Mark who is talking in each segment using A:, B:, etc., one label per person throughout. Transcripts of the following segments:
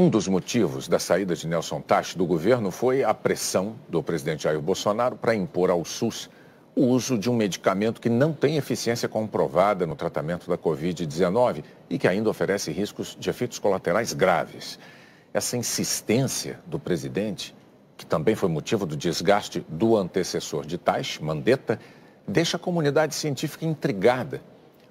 A: Um dos motivos da saída de Nelson Tache do governo foi a pressão do presidente Jair Bolsonaro para impor ao SUS o uso de um medicamento que não tem eficiência comprovada no tratamento da Covid-19 e que ainda oferece riscos de efeitos colaterais graves. Essa insistência do presidente, que também foi motivo do desgaste do antecessor de Taix, Mandetta, deixa a comunidade científica intrigada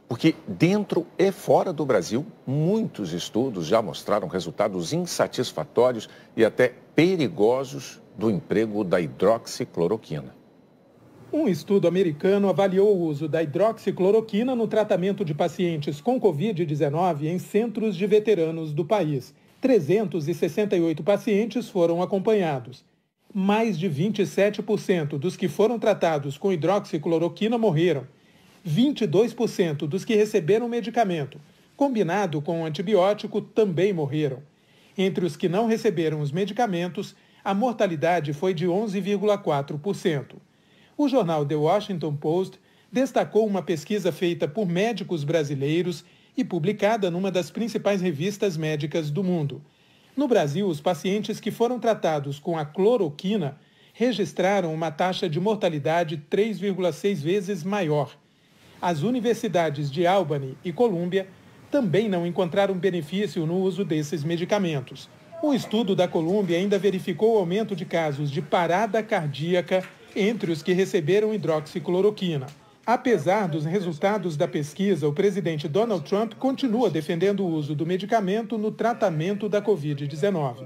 A: porque dentro e fora do Brasil, muitos estudos já mostraram resultados insatisfatórios e até perigosos do emprego da hidroxicloroquina.
B: Um estudo americano avaliou o uso da hidroxicloroquina no tratamento de pacientes com Covid-19 em centros de veteranos do país. 368 pacientes foram acompanhados. Mais de 27% dos que foram tratados com hidroxicloroquina morreram 22% dos que receberam medicamento, combinado com o antibiótico, também morreram. Entre os que não receberam os medicamentos, a mortalidade foi de 11,4%. O jornal The Washington Post destacou uma pesquisa feita por médicos brasileiros e publicada numa das principais revistas médicas do mundo. No Brasil, os pacientes que foram tratados com a cloroquina registraram uma taxa de mortalidade 3,6 vezes maior as universidades de Albany e Colômbia também não encontraram benefício no uso desses medicamentos. Um estudo da Colômbia ainda verificou o aumento de casos de parada cardíaca entre os que receberam hidroxicloroquina. Apesar dos resultados da pesquisa, o presidente Donald Trump continua defendendo o uso do medicamento no tratamento da Covid-19.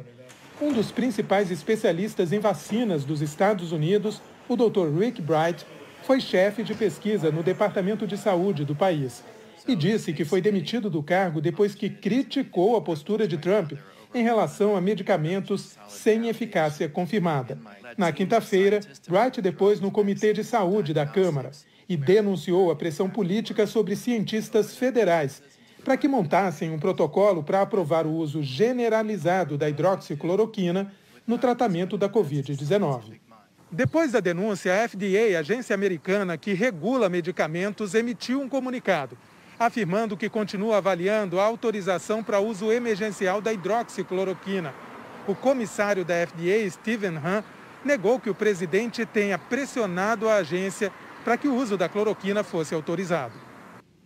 B: Um dos principais especialistas em vacinas dos Estados Unidos, o Dr. Rick Bright, foi chefe de pesquisa no Departamento de Saúde do país e disse que foi demitido do cargo depois que criticou a postura de Trump em relação a medicamentos sem eficácia confirmada. Na quinta-feira, Wright depois no Comitê de Saúde da Câmara e denunciou a pressão política sobre cientistas federais para que montassem um protocolo para aprovar o uso generalizado da hidroxicloroquina no tratamento da Covid-19. Depois da denúncia, a FDA, agência americana que regula medicamentos, emitiu um comunicado afirmando que continua avaliando a autorização para uso emergencial da hidroxicloroquina. O comissário da FDA, Stephen Hahn, negou que o presidente tenha pressionado a agência para que o uso da cloroquina fosse autorizado.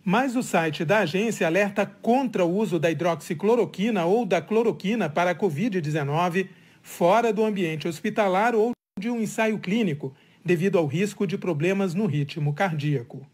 B: Mas o site da agência alerta contra o uso da hidroxicloroquina ou da cloroquina para a Covid-19 fora do ambiente hospitalar ou de um ensaio clínico devido ao risco de problemas no ritmo cardíaco.